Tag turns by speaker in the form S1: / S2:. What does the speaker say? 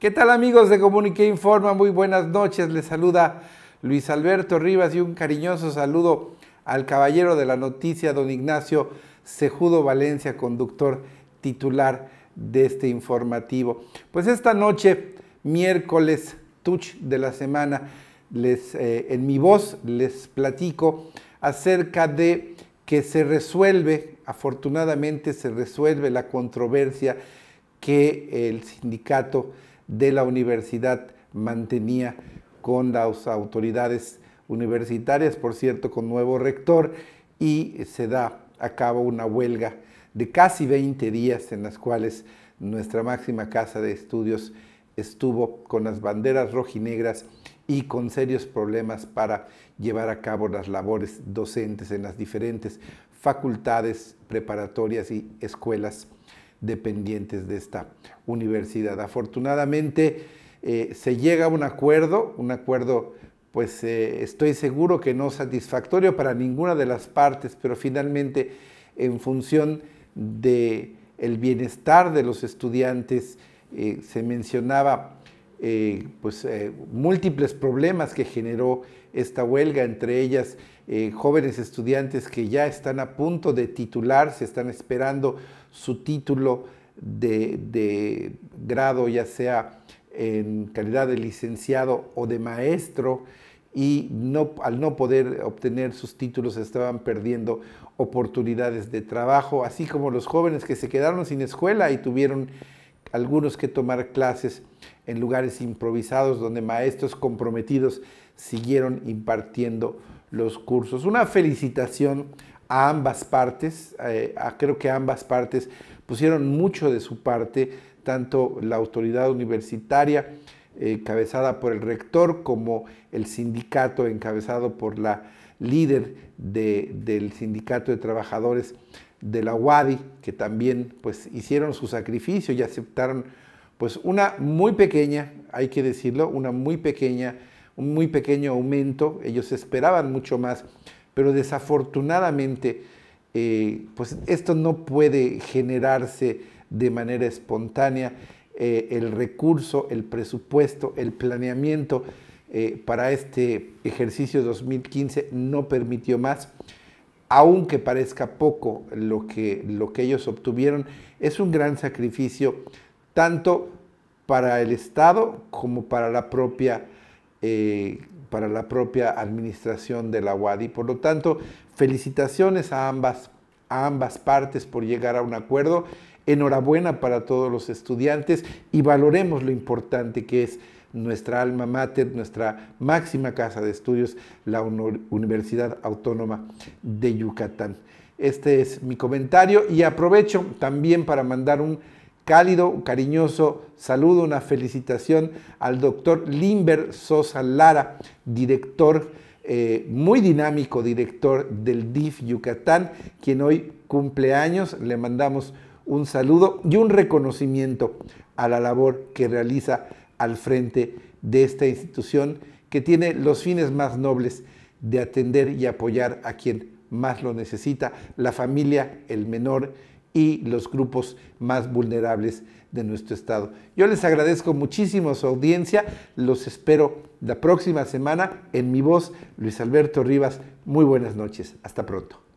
S1: ¿Qué tal amigos de Comunique Informa? Muy buenas noches. Les saluda Luis Alberto Rivas y un cariñoso saludo al caballero de la noticia, don Ignacio Cejudo Valencia, conductor titular de este informativo. Pues esta noche, miércoles, touch de la semana, les, eh, en mi voz les platico acerca de que se resuelve, afortunadamente se resuelve la controversia que el sindicato de la universidad mantenía con las autoridades universitarias, por cierto, con nuevo rector, y se da a cabo una huelga de casi 20 días en las cuales nuestra máxima casa de estudios estuvo con las banderas rojinegras y con serios problemas para llevar a cabo las labores docentes en las diferentes facultades preparatorias y escuelas dependientes de esta universidad. Afortunadamente eh, se llega a un acuerdo, un acuerdo pues eh, estoy seguro que no satisfactorio para ninguna de las partes, pero finalmente en función del bienestar de los estudiantes eh, se mencionaba eh, pues, eh, múltiples problemas que generó esta huelga, entre ellas eh, jóvenes estudiantes que ya están a punto de titularse, están esperando su título de, grado, ya sea en calidad de licenciado o de maestro, y no, al no poder obtener sus títulos estaban perdiendo oportunidades de trabajo, así como los jóvenes que se quedaron sin escuela y tuvieron algunos que tomar clases en lugares improvisados donde maestros comprometidos siguieron impartiendo los cursos. Una felicitación a ambas partes, eh, creo que ambas partes pusieron mucho de su parte, tanto la autoridad universitaria eh, encabezada por el rector como el sindicato encabezado por la líder del sindicato de trabajadores de la Wadi, que también pues, hicieron su sacrificio y aceptaron pues, una muy pequeña, hay que decirlo, una muy pequeña, un muy pequeño aumento. Ellos esperaban mucho más, pero desafortunadamente eh, pues, esto no puede generarse de manera espontánea. Eh, el recurso, el presupuesto, el planeamiento eh, para este ejercicio 2015 no permitió más aunque parezca poco lo que, lo que ellos obtuvieron, es un gran sacrificio tanto para el Estado como para la propia, eh, para la propia administración de la Por lo tanto, felicitaciones a ambas, a ambas partes por llegar a un acuerdo. Enhorabuena para todos los estudiantes y valoremos lo importante que es nuestra alma mater, nuestra máxima casa de estudios, la Universidad Autónoma de Yucatán. Este es mi comentario y aprovecho también para mandar un cálido, cariñoso saludo, una felicitación al doctor Limber Sosa Lara, director eh, muy dinámico, director del DIF Yucatán, quien hoy cumple años. Le mandamos un saludo y un reconocimiento a la labor que realiza al frente de esta institución que tiene los fines más nobles de atender y apoyar a quien más lo necesita, la familia, el menor y los grupos más vulnerables de nuestro estado. Yo les agradezco muchísimo su audiencia, los espero la próxima semana en mi voz, Luis Alberto Rivas, muy buenas noches, hasta pronto.